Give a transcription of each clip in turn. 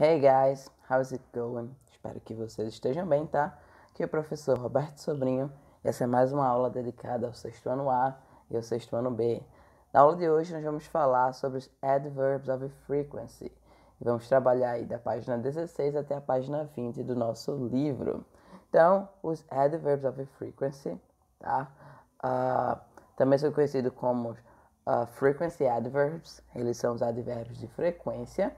Hey guys, how's it going? Espero que vocês estejam bem, tá? Aqui é o professor Roberto Sobrinho e essa é mais uma aula dedicada ao sexto ano A e ao sexto ano B. Na aula de hoje nós vamos falar sobre os adverbs of frequency e vamos trabalhar aí da página 16 até a página 20 do nosso livro. Então, os adverbs of frequency, tá? Uh, também são conhecidos como uh, frequency adverbs, eles são os advérbios de frequência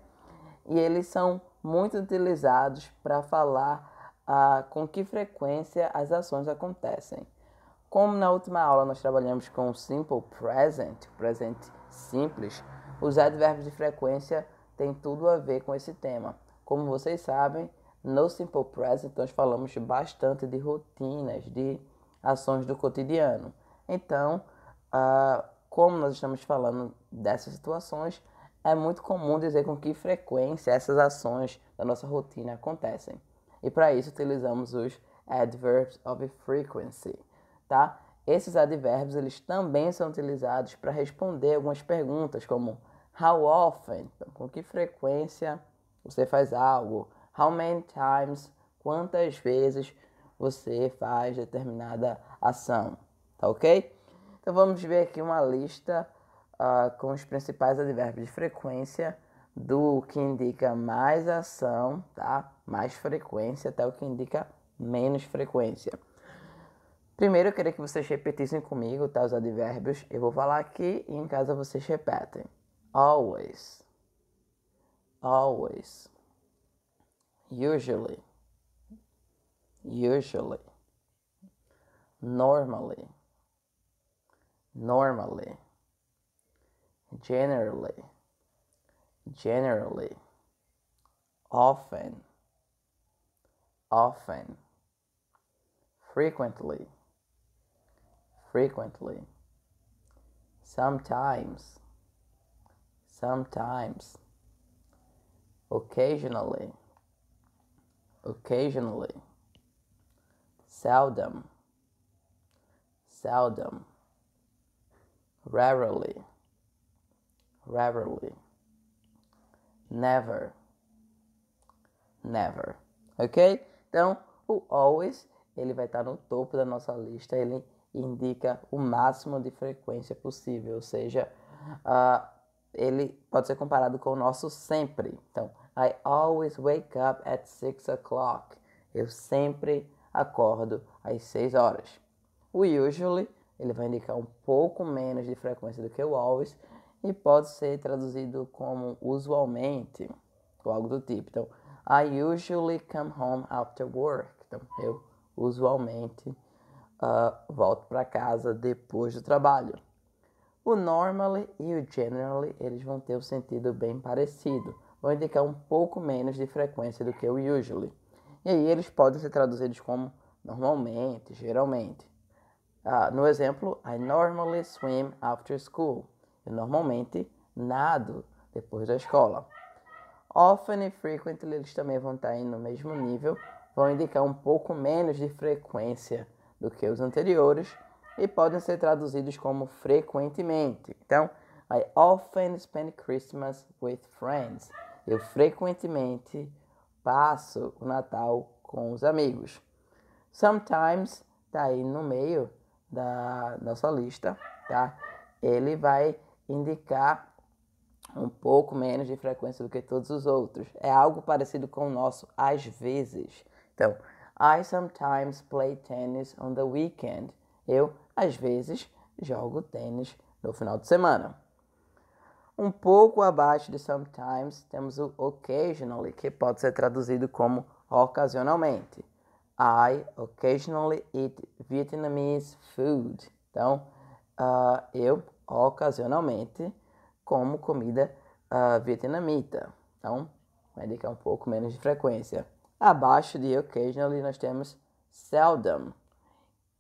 e eles são muito utilizados para falar ah, com que frequência as ações acontecem. Como na última aula nós trabalhamos com o simple present, presente simples, os advérbios de frequência têm tudo a ver com esse tema. Como vocês sabem, no simple present nós falamos bastante de rotinas, de ações do cotidiano. Então, ah, como nós estamos falando dessas situações, é muito comum dizer com que frequência essas ações da nossa rotina acontecem. E para isso utilizamos os adverbs of frequency, tá? Esses advérbios eles também são utilizados para responder algumas perguntas como how often, então, com que frequência você faz algo, how many times, quantas vezes você faz determinada ação, tá ok? Então vamos ver aqui uma lista ah, com os principais advérbios de frequência, do que indica mais ação, tá? Mais frequência, até o que indica menos frequência. Primeiro eu queria que vocês repetissem comigo tá, os advérbios. Eu vou falar aqui e em casa vocês repetem. Always. Always. Usually. Usually. Normally. Normally. generally, generally, often, often, frequently, frequently, sometimes, sometimes, occasionally, occasionally, seldom, seldom, rarely. rarely, never, never, ok? Então, o always, ele vai estar no topo da nossa lista, ele indica o máximo de frequência possível, ou seja, uh, ele pode ser comparado com o nosso sempre. Então, I always wake up at 6 o'clock. Eu sempre acordo às 6 horas. O usually, ele vai indicar um pouco menos de frequência do que o always, e pode ser traduzido como usualmente ou algo do tipo. Então, I usually come home after work. Então, eu usualmente uh, volto para casa depois do trabalho. O normally e o generally eles vão ter o um sentido bem parecido, vão indicar um pouco menos de frequência do que o usually. E aí eles podem ser traduzidos como normalmente, geralmente. Uh, no exemplo, I normally swim after school. Eu normalmente nado depois da escola. Often e frequently eles também vão estar aí no mesmo nível, vão indicar um pouco menos de frequência do que os anteriores e podem ser traduzidos como frequentemente. Então, I often spend Christmas with friends. Eu frequentemente passo o Natal com os amigos. Sometimes tá aí no meio da nossa lista, tá? Ele vai indicar um pouco menos de frequência do que todos os outros. É algo parecido com o nosso às vezes. Então, I sometimes play tennis on the weekend. Eu, às vezes, jogo tênis no final de semana. Um pouco abaixo de sometimes, temos o occasionally, que pode ser traduzido como ocasionalmente. I occasionally eat Vietnamese food. Então, uh, eu ocasionalmente como comida uh, vietnamita. Então, vai indicar um pouco menos de frequência. Abaixo de occasionally, nós temos seldom,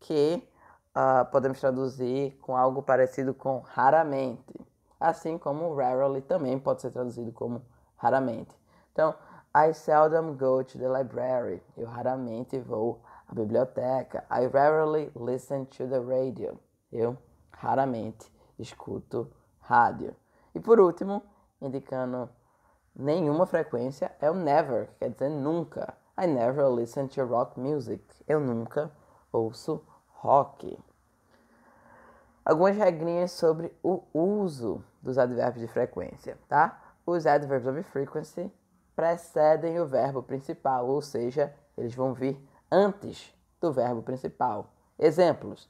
que uh, podemos traduzir com algo parecido com raramente. Assim como rarely também pode ser traduzido como raramente. Então, I seldom go to the library. Eu raramente vou à biblioteca. I rarely listen to the radio. Eu raramente escuto rádio. E por último, indicando nenhuma frequência, é o never, que quer dizer nunca. I never listen to rock music. Eu nunca ouço rock. Algumas regrinhas sobre o uso dos advérbios de frequência, tá? Os adverbs of frequency precedem o verbo principal, ou seja, eles vão vir antes do verbo principal. Exemplos: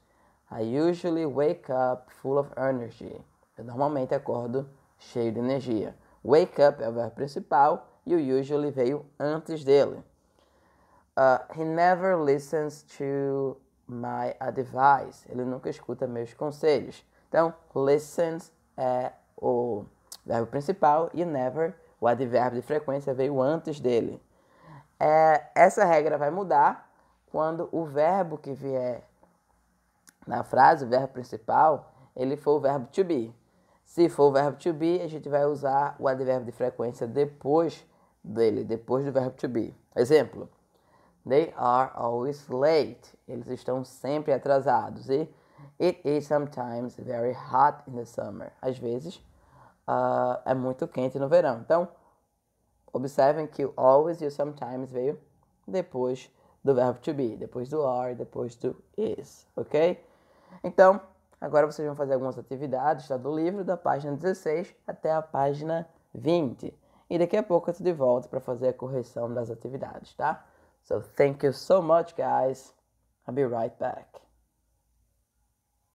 I usually wake up full of energy. Eu normalmente acordo cheio de energia. Wake up é o verbo principal e o usually veio antes dele. Uh, he never listens to my advice. Ele nunca escuta meus conselhos. Então, listens é o verbo principal e never, o advérbio de frequência, veio antes dele. É, essa regra vai mudar quando o verbo que vier na frase, o verbo principal, ele for o verbo to be. Se for o verbo to be, a gente vai usar o advérbio de frequência depois dele, depois do verbo to be. Exemplo: They are always late. Eles estão sempre atrasados. E it is sometimes very hot in the summer. Às vezes uh, é muito quente no verão. Então, observem que o always e o sometimes veio depois do verbo to be, depois do are, depois do is, ok? Então, agora vocês vão fazer algumas atividades, tá? Do livro, da página 16 até a página 20. E daqui a pouco eu estou de volta para fazer a correção das atividades, tá? So, thank you so much, guys. I'll be right back.